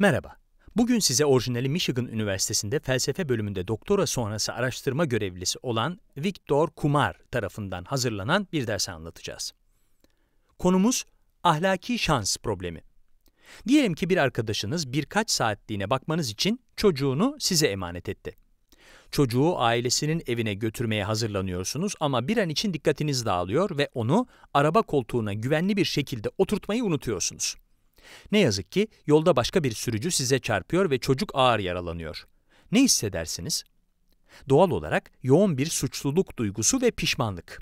Merhaba. Bugün size orijinali Michigan Üniversitesi'nde felsefe bölümünde doktora sonrası araştırma görevlisi olan Viktor Kumar tarafından hazırlanan bir dersi anlatacağız. Konumuz ahlaki şans problemi. Diyelim ki bir arkadaşınız birkaç saatliğine bakmanız için çocuğunu size emanet etti. Çocuğu ailesinin evine götürmeye hazırlanıyorsunuz ama bir an için dikkatiniz dağılıyor ve onu araba koltuğuna güvenli bir şekilde oturtmayı unutuyorsunuz. Ne yazık ki yolda başka bir sürücü size çarpıyor ve çocuk ağır yaralanıyor. Ne hissedersiniz? Doğal olarak yoğun bir suçluluk duygusu ve pişmanlık.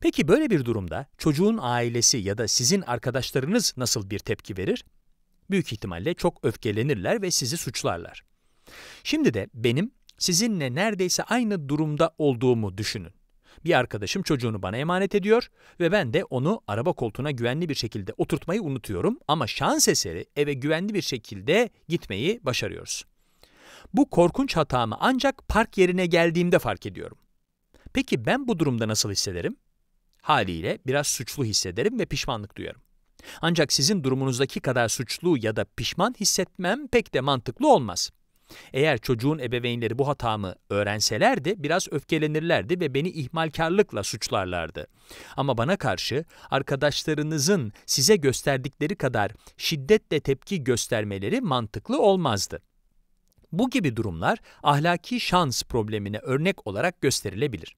Peki böyle bir durumda çocuğun ailesi ya da sizin arkadaşlarınız nasıl bir tepki verir? Büyük ihtimalle çok öfkelenirler ve sizi suçlarlar. Şimdi de benim sizinle neredeyse aynı durumda olduğumu düşünün. Bir arkadaşım çocuğunu bana emanet ediyor ve ben de onu araba koltuğuna güvenli bir şekilde oturtmayı unutuyorum ama şans eseri eve güvenli bir şekilde gitmeyi başarıyoruz. Bu korkunç hatamı ancak park yerine geldiğimde fark ediyorum. Peki ben bu durumda nasıl hissederim? Haliyle biraz suçlu hissederim ve pişmanlık duyarım. Ancak sizin durumunuzdaki kadar suçlu ya da pişman hissetmem pek de mantıklı olmaz. Eğer çocuğun ebeveynleri bu hatamı öğrenselerdi biraz öfkelenirlerdi ve beni ihmalkarlıkla suçlarlardı. Ama bana karşı arkadaşlarınızın size gösterdikleri kadar şiddetle tepki göstermeleri mantıklı olmazdı. Bu gibi durumlar ahlaki şans problemine örnek olarak gösterilebilir.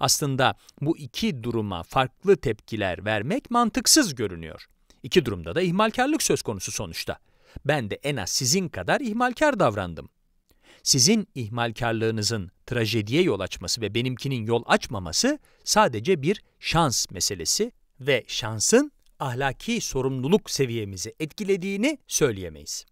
Aslında bu iki duruma farklı tepkiler vermek mantıksız görünüyor. İki durumda da ihmalkarlık söz konusu sonuçta ben de en az sizin kadar ihmalkar davrandım. Sizin ihmalkarlığınızın trajediye yol açması ve benimkinin yol açmaması sadece bir şans meselesi ve şansın ahlaki sorumluluk seviyemizi etkilediğini söyleyemeyiz.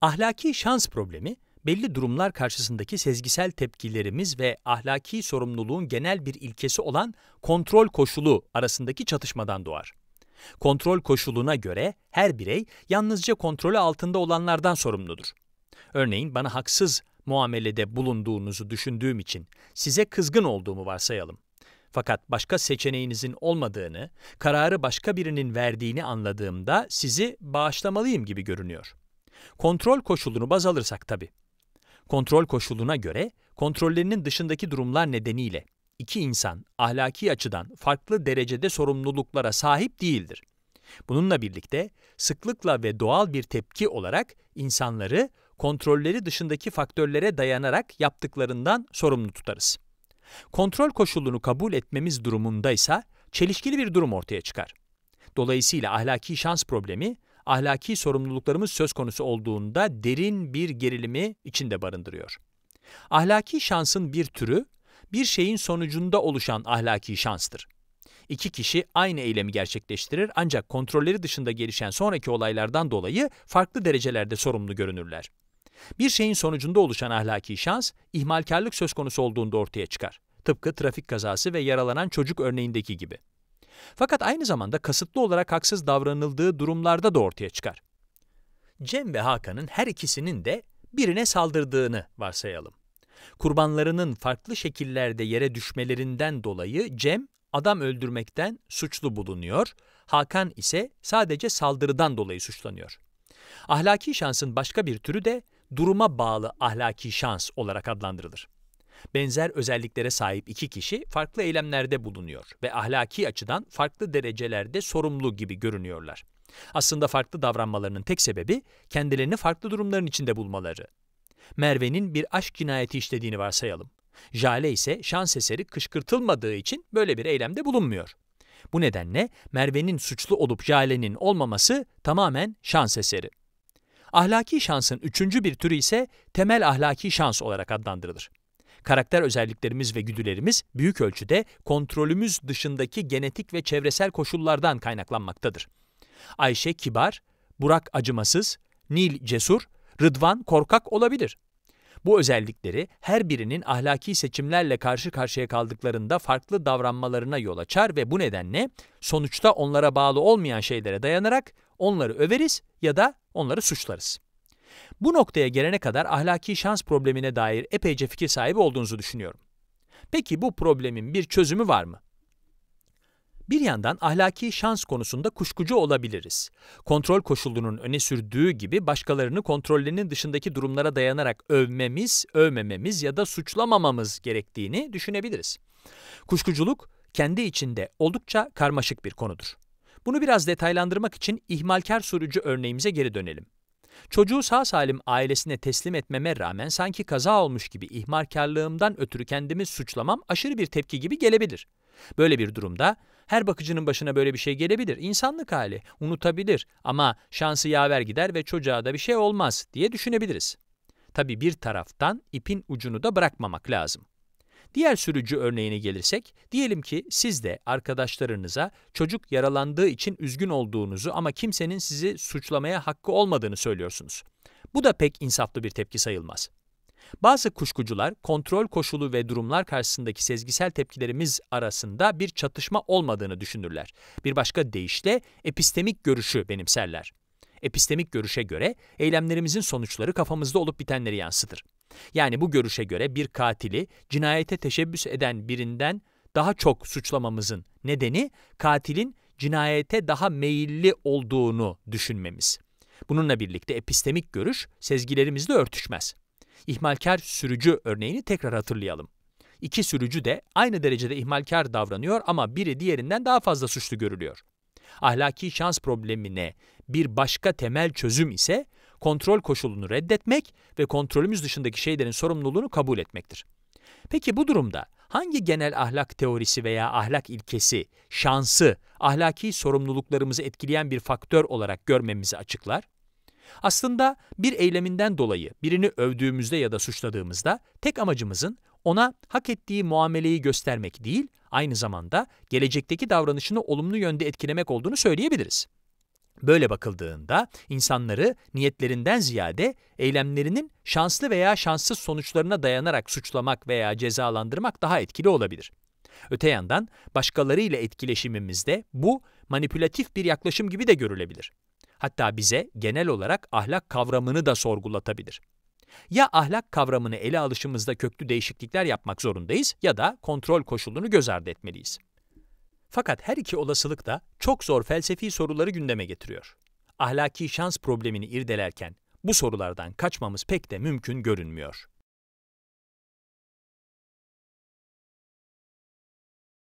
Ahlaki şans problemi belli durumlar karşısındaki sezgisel tepkilerimiz ve ahlaki sorumluluğun genel bir ilkesi olan kontrol koşulu arasındaki çatışmadan doğar. Kontrol koşuluna göre her birey yalnızca kontrolü altında olanlardan sorumludur. Örneğin bana haksız muamelede bulunduğunuzu düşündüğüm için size kızgın olduğumu varsayalım. Fakat başka seçeneğinizin olmadığını, kararı başka birinin verdiğini anladığımda sizi bağışlamalıyım gibi görünüyor. Kontrol koşulunu baz alırsak tabii. Kontrol koşuluna göre kontrollerinin dışındaki durumlar nedeniyle iki insan ahlaki açıdan farklı derecede sorumluluklara sahip değildir. Bununla birlikte sıklıkla ve doğal bir tepki olarak insanları kontrolleri dışındaki faktörlere dayanarak yaptıklarından sorumlu tutarız. Kontrol koşulunu kabul etmemiz durumunda ise çelişkili bir durum ortaya çıkar. Dolayısıyla ahlaki şans problemi, ahlaki sorumluluklarımız söz konusu olduğunda derin bir gerilimi içinde barındırıyor. Ahlaki şansın bir türü, bir şeyin sonucunda oluşan ahlaki şanstır. İki kişi aynı eylemi gerçekleştirir ancak kontrolleri dışında gelişen sonraki olaylardan dolayı farklı derecelerde sorumlu görünürler. Bir şeyin sonucunda oluşan ahlaki şans, ihmalkarlık söz konusu olduğunda ortaya çıkar. Tıpkı trafik kazası ve yaralanan çocuk örneğindeki gibi. Fakat aynı zamanda kasıtlı olarak haksız davranıldığı durumlarda da ortaya çıkar. Cem ve Hakan'ın her ikisinin de birine saldırdığını varsayalım kurbanlarının farklı şekillerde yere düşmelerinden dolayı Cem adam öldürmekten suçlu bulunuyor, Hakan ise sadece saldırıdan dolayı suçlanıyor. Ahlaki şansın başka bir türü de duruma bağlı ahlaki şans olarak adlandırılır. Benzer özelliklere sahip iki kişi farklı eylemlerde bulunuyor ve ahlaki açıdan farklı derecelerde sorumlu gibi görünüyorlar. Aslında farklı davranmalarının tek sebebi kendilerini farklı durumların içinde bulmaları. Merve'nin bir aşk cinayeti işlediğini varsayalım. Jale ise şans eseri kışkırtılmadığı için böyle bir eylemde bulunmuyor. Bu nedenle Merve'nin suçlu olup Jale'nin olmaması tamamen şans eseri. Ahlaki şansın üçüncü bir türü ise temel ahlaki şans olarak adlandırılır. Karakter özelliklerimiz ve güdülerimiz büyük ölçüde kontrolümüz dışındaki genetik ve çevresel koşullardan kaynaklanmaktadır. Ayşe kibar, Burak acımasız, Nil cesur Rıdvan korkak olabilir. Bu özellikleri her birinin ahlaki seçimlerle karşı karşıya kaldıklarında farklı davranmalarına yol açar ve bu nedenle sonuçta onlara bağlı olmayan şeylere dayanarak onları överiz ya da onları suçlarız. Bu noktaya gelene kadar ahlaki şans problemine dair epeyce fikir sahibi olduğunuzu düşünüyorum. Peki bu problemin bir çözümü var mı? Bir yandan ahlaki şans konusunda kuşkucu olabiliriz. Kontrol koşulunun öne sürdüğü gibi başkalarını kontrollerinin dışındaki durumlara dayanarak övmemiz, övmememiz ya da suçlamamamız gerektiğini düşünebiliriz. Kuşkuculuk kendi içinde oldukça karmaşık bir konudur. Bunu biraz detaylandırmak için ihmalkar sürücü örneğimize geri dönelim. Çocuğu sağ salim ailesine teslim etmeme rağmen sanki kaza olmuş gibi ihmalkarlığımdan ötürü kendimi suçlamam aşırı bir tepki gibi gelebilir. Böyle bir durumda her bakıcının başına böyle bir şey gelebilir. İnsanlık hali. Unutabilir ama şansı yaver gider ve çocuğa da bir şey olmaz diye düşünebiliriz. Tabii bir taraftan ipin ucunu da bırakmamak lazım. Diğer sürücü örneğine gelirsek, diyelim ki siz de arkadaşlarınıza çocuk yaralandığı için üzgün olduğunuzu ama kimsenin sizi suçlamaya hakkı olmadığını söylüyorsunuz. Bu da pek insaflı bir tepki sayılmaz. Bazı kuşkucular, kontrol koşulu ve durumlar karşısındaki sezgisel tepkilerimiz arasında bir çatışma olmadığını düşünürler. Bir başka deyişle epistemik görüşü benimserler. Epistemik görüşe göre eylemlerimizin sonuçları kafamızda olup bitenleri yansıtır. Yani bu görüşe göre bir katili cinayete teşebbüs eden birinden daha çok suçlamamızın nedeni katilin cinayete daha meyilli olduğunu düşünmemiz. Bununla birlikte epistemik görüş sezgilerimizle örtüşmez ihmalkar sürücü örneğini tekrar hatırlayalım. İki sürücü de aynı derecede ihmalkar davranıyor ama biri diğerinden daha fazla suçlu görülüyor. Ahlaki şans problemine bir başka temel çözüm ise kontrol koşulunu reddetmek ve kontrolümüz dışındaki şeylerin sorumluluğunu kabul etmektir. Peki bu durumda hangi genel ahlak teorisi veya ahlak ilkesi şansı ahlaki sorumluluklarımızı etkileyen bir faktör olarak görmemizi açıklar? Aslında bir eyleminden dolayı birini övdüğümüzde ya da suçladığımızda tek amacımızın ona hak ettiği muameleyi göstermek değil, aynı zamanda gelecekteki davranışını olumlu yönde etkilemek olduğunu söyleyebiliriz. Böyle bakıldığında insanları niyetlerinden ziyade eylemlerinin şanslı veya şanssız sonuçlarına dayanarak suçlamak veya cezalandırmak daha etkili olabilir. Öte yandan başkalarıyla etkileşimimizde bu manipülatif bir yaklaşım gibi de görülebilir hatta bize genel olarak ahlak kavramını da sorgulatabilir. Ya ahlak kavramını ele alışımızda köklü değişiklikler yapmak zorundayız ya da kontrol koşulunu göz ardı etmeliyiz. Fakat her iki olasılık da çok zor felsefi soruları gündeme getiriyor. Ahlaki şans problemini irdelerken bu sorulardan kaçmamız pek de mümkün görünmüyor.